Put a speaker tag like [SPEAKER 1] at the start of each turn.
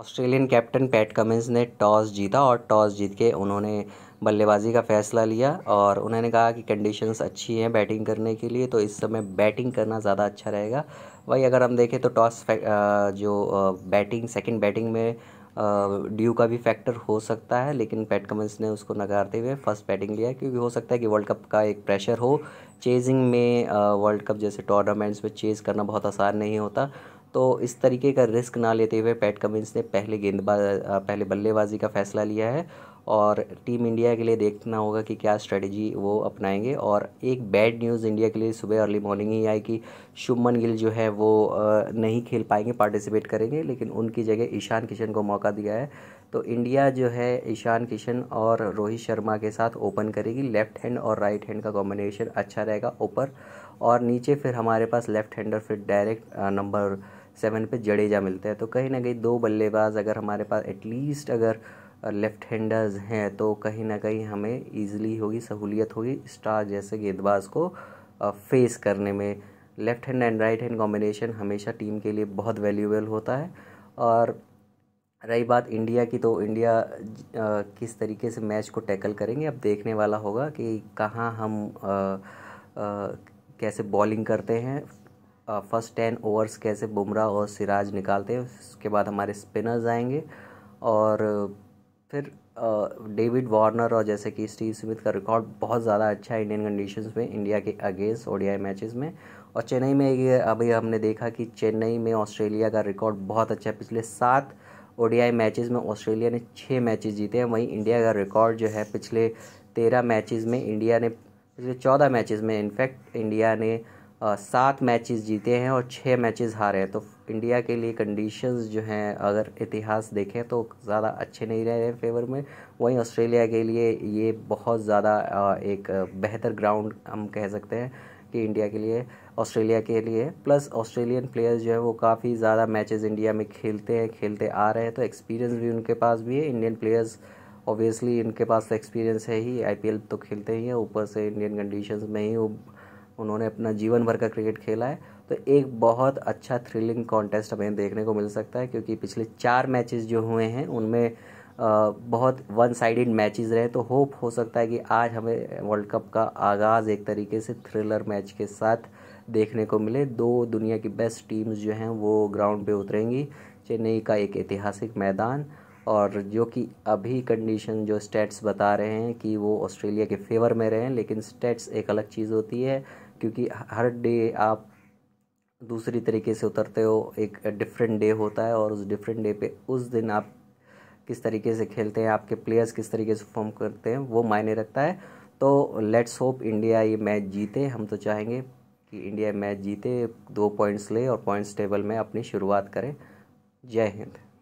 [SPEAKER 1] Australian captain Pat Cummins ने toss जीता और टॉस जीत के उन्होंने बल्लेबाजी का फैसला लिया और उन्होंने कहा कि कंडीशंस अच्छी हैं बैटिंग करने के लिए तो इस समय बैटिंग करना ज़्यादा अच्छा रहेगा वही अगर हम देखें तो टॉस जो बैटिंग सेकंड बैटिंग में ड्यू का भी फैक्टर हो सकता है लेकिन पैट कमिंस ने उसको नकारते हुए फर्स्ट बैटिंग लिया क्योंकि हो सकता है कि वर्ल्ड कप का एक प्रेशर हो चेजिंग में वर्ल्ड कप जैसे टूर्नामेंट्स में चेज़ करना बहुत आसान नहीं होता तो इस तरीके का रिस्क ना लेते हुए पैट कमिंस ने पहले गेंदबाज पहले बल्लेबाजी का फैसला लिया है और टीम इंडिया के लिए देखना होगा कि क्या स्ट्रेटजी वो अपनाएंगे और एक बैड न्यूज़ इंडिया के लिए सुबह अर्ली मॉर्निंग ही आई कि शुभमन गिल जो है वो नहीं खेल पाएंगे पार्टिसिपेट करेंगे लेकिन उनकी जगह ईशान किशन को मौका दिया है तो इंडिया जो है ईशान किशन और रोहित शर्मा के साथ ओपन करेगी लेफ्ट हैंड और राइट हैंड का कॉम्बिनेशन अच्छा रहेगा ऊपर और नीचे फिर हमारे पास लेफ्ट हैंडर फिर डायरेक्ट नंबर सेवन पे जडेजा मिलता है तो कहीं ना कहीं दो बल्लेबाज अगर हमारे पास एटलीस्ट अगर लेफ्ट हैंडर्स हैं तो कहीं ना कहीं हमें इजीली होगी सहूलियत होगी स्टार जैसे गेंदबाज को फेस करने में left hand and right hand combination हमेशा टीम के लिए बहुत वैल्यूबल होता है और रही बात इंडिया की तो इंडिया किस तरीके से मैच को टैकल करेंगे अब देखने वाला होगा कि कहाँ हम आ, आ, कैसे बॉलिंग करते हैं फर्स्ट टेन ओवर्स कैसे बुमराह और सिराज निकालते हैं उसके बाद हमारे स्पिनर्स आएंगे और फिर डेविड वार्नर और जैसे कि स्टीव स्मिथ का रिकॉर्ड बहुत ज़्यादा अच्छा है इंडियन कंडीशंस में इंडिया के अगेंस्ट ओडीआई मैचेस में और चेन्नई में ये अभी हमने देखा कि चेन्नई में ऑस्ट्रेलिया का रिकॉर्ड बहुत अच्छा है पिछले सात ओडीआई मैचेस में ऑस्ट्रेलिया ने छः मैचेस जीते हैं वहीं इंडिया का रिकॉर्ड जो है पिछले तेरह मैचेस में इंडिया ने पिछले चौदह मैचेस में इनफैक्ट इंडिया ने सात मैचेस जीते हैं और छः मैचेस हारे हैं तो इंडिया के लिए कंडीशंस जो हैं अगर इतिहास देखें तो ज़्यादा अच्छे नहीं रहे हैं फेवर में वहीं ऑस्ट्रेलिया के लिए ये बहुत ज़्यादा एक बेहतर ग्राउंड हम कह सकते हैं कि इंडिया के लिए ऑस्ट्रेलिया के लिए प्लस ऑस्ट्रेलियन प्लेयर्स जो है वो काफ़ी ज़्यादा मैचेस इंडिया में खेलते हैं खेलते आ रहे हैं तो एक्सपीरियंस भी उनके पास भी है इंडियन प्लेयर्स ऑब्वियसली इनके पास तो एक्सपीरियंस है ही आईपीएल तो खेलते ही हैं ऊपर से इंडियन कंडीशंस में ही वो उन्होंने अपना जीवन भर का क्रिकेट खेला है तो एक बहुत अच्छा थ्रिलिंग कॉन्टेस्ट हमें देखने को मिल सकता है क्योंकि पिछले चार मैचेस जो हुए हैं उनमें बहुत वन साइडेड मैचेस रहे तो होप हो सकता है कि आज हमें वर्ल्ड कप का आगाज़ एक तरीके से थ्रिलर मैच के साथ देखने को मिले दो दुनिया की बेस्ट टीम्स जो हैं वो ग्राउंड पे उतरेंगी चेन्नई का एक ऐतिहासिक मैदान और जो कि अभी कंडीशन जो स्टेट्स बता रहे हैं कि वो ऑस्ट्रेलिया के फेवर में रहें लेकिन स्टेट्स एक अलग चीज़ होती है क्योंकि हर डे आप दूसरी तरीके से उतरते हो एक डिफरेंट डे होता है और उस डिफरेंट डे पे उस दिन आप किस तरीके से खेलते हैं आपके प्लेयर्स किस तरीके से फॉर्म करते हैं वो मायने रखता है तो लेट्स होप इंडिया ये मैच जीते हम तो चाहेंगे कि इंडिया मैच जीते दो पॉइंट्स ले और पॉइंट्स टेबल में अपनी शुरुआत करें जय हिंद